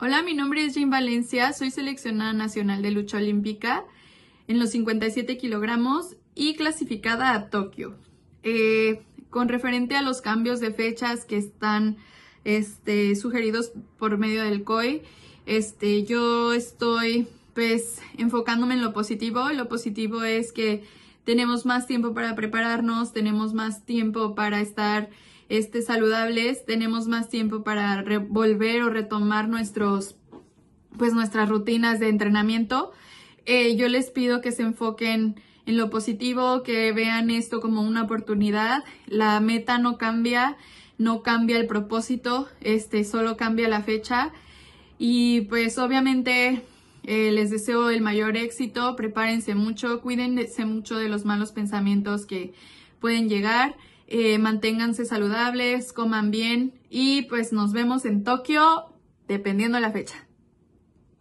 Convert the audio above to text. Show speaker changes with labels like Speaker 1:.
Speaker 1: Hola, mi nombre es Jane Valencia, soy seleccionada nacional de lucha olímpica en los 57 kilogramos y clasificada a Tokio. Eh, con referente a los cambios de fechas que están este, sugeridos por medio del COI, e, este, yo estoy pues enfocándome en lo positivo. Lo positivo es que tenemos más tiempo para prepararnos, tenemos más tiempo para estar este, saludables, tenemos más tiempo para volver o retomar nuestros, pues, nuestras rutinas de entrenamiento. Eh, yo les pido que se enfoquen en lo positivo, que vean esto como una oportunidad. La meta no cambia, no cambia el propósito, este, solo cambia la fecha. Y pues obviamente eh, les deseo el mayor éxito, prepárense mucho, cuídense mucho de los malos pensamientos que pueden llegar, eh, manténganse saludables, coman bien y pues nos vemos en Tokio dependiendo la fecha.